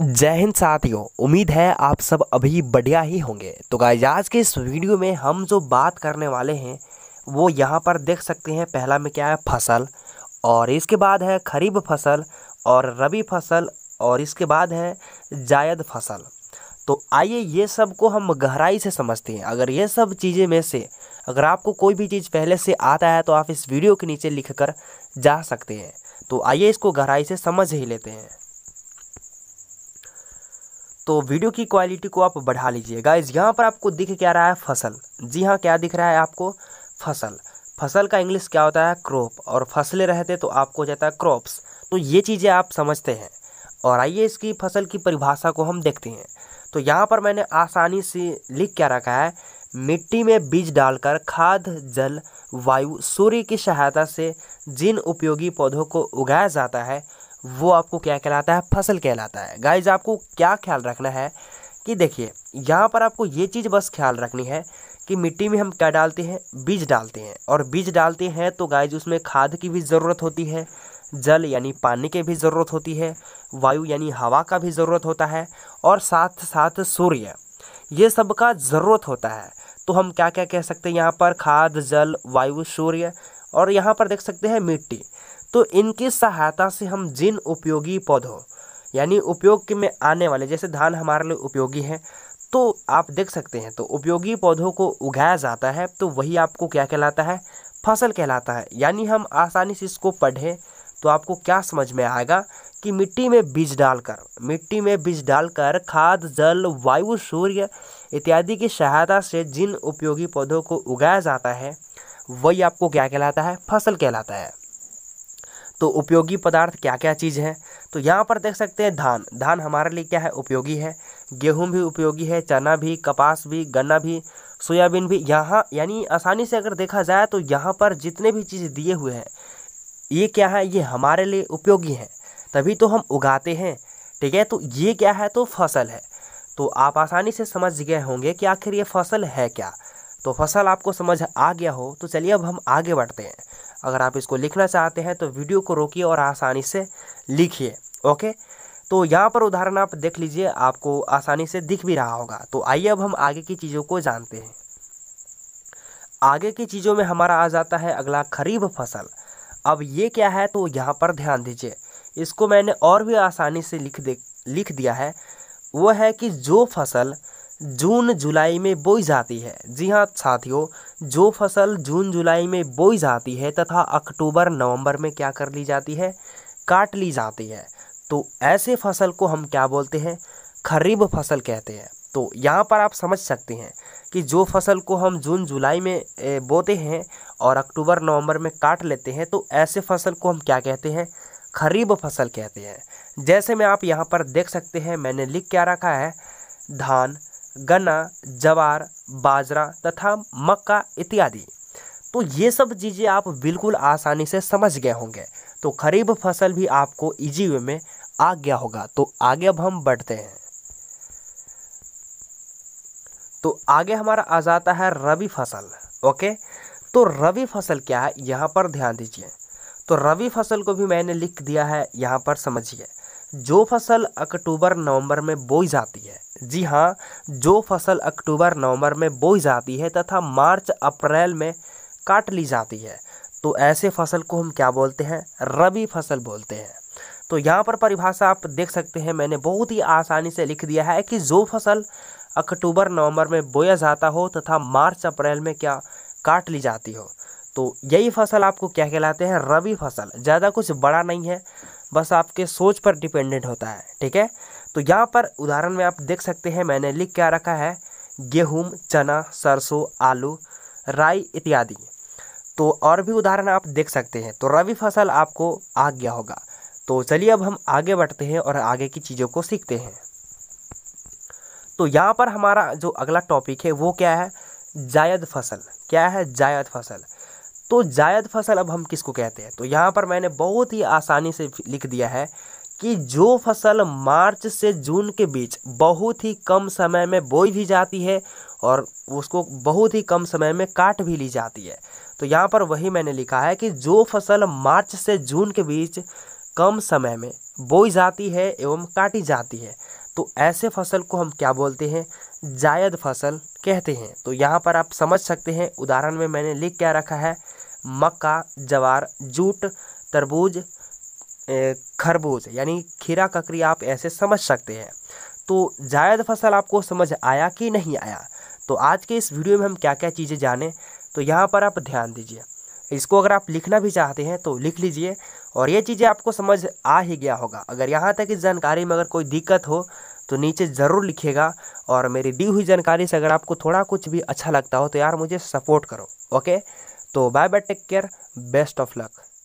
जय हिंद साथियों उम्मीद है आप सब अभी बढ़िया ही होंगे तो गाइज आज के इस वीडियो में हम जो बात करने वाले हैं वो यहाँ पर देख सकते हैं पहला में क्या है फसल और इसके बाद है खरीफ फसल और रबी फसल और इसके बाद है जायद फसल तो आइए ये सब को हम गहराई से समझते हैं अगर ये सब चीज़ें में से अगर आपको कोई भी चीज़ पहले से आता है तो आप इस वीडियो के नीचे लिख कर जा सकते हैं तो आइए इसको गहराई से समझ ही लेते हैं तो वीडियो की क्वालिटी को आप बढ़ा लीजिए गाइज यहाँ पर आपको दिख क्या रहा है फसल जी हाँ क्या दिख रहा है आपको फसल फसल का इंग्लिश क्या होता है क्रॉप और फसलें रहते तो आपको हो जाता है क्रॉप्स तो ये चीज़ें आप समझते हैं और आइए इसकी फसल की परिभाषा को हम देखते हैं तो यहाँ पर मैंने आसानी से लिख क्या रखा है मिट्टी में बीज डालकर खाद जल वायु सूर्य की सहायता से जिन उपयोगी पौधों को उगाया जाता है वो आपको क्या कहलाता है फसल कहलाता है गाइज आपको क्या ख्याल रखना है कि देखिए यहाँ पर आपको ये चीज़ बस ख्याल रखनी है कि मिट्टी में हम क्या डालते हैं बीज डालते हैं और बीज डालते हैं तो गाइज उसमें खाद की भी ज़रूरत होती है जल यानी पानी की भी ज़रूरत होती है वायु यानी हवा का भी ज़रूरत होता है और साथ साथ सूर्य ये सब का ज़रूरत होता है तो हम क्या क्या कह सकते हैं यहाँ पर खाद जल वायु सूर्य और यहाँ पर देख सकते हैं मिट्टी तो इनकी सहायता से हम जिन उपयोगी पौधों यानी उपयोग में आने वाले जैसे धान हमारे लिए उपयोगी है तो आप देख सकते हैं तो उपयोगी पौधों को उगाया जाता है तो वही आपको क्या कहलाता है फसल कहलाता है यानी हम आसानी से इसको पढ़ें तो आपको क्या समझ में आएगा कि मिट्टी में बीज डालकर मिट्टी में बीज डालकर खाद जल वायु सूर्य इत्यादि की सहायता से जिन उपयोगी पौधों को उगाया जाता है वही आपको क्या कहलाता है फसल कहलाता है तो उपयोगी पदार्थ क्या क्या चीज़ है तो यहाँ पर देख सकते हैं धान धान हमारे लिए क्या है उपयोगी है गेहूँ भी उपयोगी है चना भी कपास भी गन्ना भी सोयाबीन भी यहाँ यानी आसानी से अगर देखा जाए तो यहाँ पर जितने भी चीज़ दिए हुए हैं ये क्या है ये हमारे लिए उपयोगी हैं तभी तो हम उगाते हैं ठीक है तो ये क्या है तो फसल है तो आप आसानी से समझ गए होंगे कि आखिर ये फसल है क्या तो फसल आपको समझ आ गया हो तो चलिए अब हम आगे बढ़ते हैं अगर आप इसको लिखना चाहते हैं तो वीडियो को रोकिए और आसानी से लिखिए ओके तो यहाँ पर उदाहरण आप देख लीजिए आपको आसानी से दिख भी रहा होगा तो आइए अब हम आगे की चीज़ों को जानते हैं आगे की चीज़ों में हमारा आ जाता है अगला खरीफ फसल अब ये क्या है तो यहाँ पर ध्यान दीजिए इसको मैंने और भी आसानी से लिख दे लिख दिया है वो है कि जो फसल जून जुलाई में बोई जाती है जी हाँ साथियों जो फसल जून जुलाई में बोई जाती है तथा अक्टूबर नवंबर में क्या कर ली जाती है काट ली जाती है तो ऐसे फसल को हम क्या बोलते हैं खरीब फसल कहते हैं तो यहाँ पर आप समझ सकते हैं कि जो फसल को हम जून जुलाई में बोते हैं और अक्टूबर नवंबर में काट लेते हैं तो ऐसे फसल को हम क्या कहते हैं खरीब फसल कहते हैं जैसे मैं आप यहाँ पर देख सकते हैं मैंने लिख क्या रखा है धान गन्ना जवार बाजरा तथा मक्का इत्यादि तो ये सब चीज़ें आप बिल्कुल आसानी से समझ गए होंगे तो खरीब फसल भी आपको इजी वे में आ गया होगा तो आगे अब हम बढ़ते हैं तो आगे हमारा आ जाता है रबी फसल ओके तो रबी फसल क्या है यहाँ पर ध्यान दीजिए तो रबी फसल को भी मैंने लिख दिया है यहाँ पर समझिए जो फसल अक्टूबर नवंबर में बोई जाती है जी हाँ जो फसल अक्टूबर नवंबर में बोई जाती है तथा मार्च अप्रैल में काट ली जाती है तो ऐसे फसल को हम क्या बोलते हैं रबी फसल बोलते हैं तो यहाँ पर परिभाषा आप देख सकते हैं मैंने बहुत ही आसानी से लिख दिया है कि जो फसल अक्टूबर नवंबर में बोया जाता हो तथा मार्च अप्रैल में क्या काट ली जाती हो तो यही फसल आपको क्या कहलाते हैं रबी फसल ज़्यादा कुछ बड़ा नहीं है बस आपके सोच पर डिपेंडेंट होता है ठीक है तो यहाँ पर उदाहरण में आप देख सकते हैं मैंने लिख क्या रखा है गेहूँ चना सरसों आलू राई इत्यादि तो और भी उदाहरण आप देख सकते हैं तो रवि फसल आपको आ गया होगा तो चलिए अब हम आगे बढ़ते हैं और आगे की चीज़ों को सीखते हैं तो यहाँ पर हमारा जो अगला टॉपिक है वो क्या है जायद फसल क्या है जायद फसल तो जायद फसल अब हम किसको कहते हैं तो यहाँ पर मैंने बहुत ही आसानी से लिख दिया है कि जो फसल मार्च से जून के बीच बहुत ही कम समय में बोई भी जाती है और उसको बहुत ही कम समय में काट भी ली जाती है तो यहाँ पर वही मैंने लिखा है कि जो फसल मार्च से जून के बीच कम समय में बोई जाती है एवं काटी जाती है तो ऐसे फसल को हम क्या बोलते हैं जायद फसल कहते हैं तो यहाँ पर आप समझ सकते हैं उदाहरण में मैंने लिख क्या रखा है मक्का जवार जूट तरबूज खरबूज यानी खीरा ककड़ी आप ऐसे समझ सकते हैं तो जायद फसल आपको समझ आया कि नहीं आया तो आज के इस वीडियो में हम क्या क्या चीज़ें जानें तो यहाँ पर आप ध्यान दीजिए इसको अगर आप लिखना भी चाहते हैं तो लिख लीजिए और ये चीज़ें आपको समझ आ ही गया होगा अगर यहाँ तक इस जानकारी में अगर कोई दिक्कत हो तो नीचे ज़रूर लिखिएगा और मेरी दी हुई जानकारी से अगर आपको थोड़ा कुछ भी अच्छा लगता हो तो यार मुझे सपोर्ट करो ओके तो bye bye take care best of luck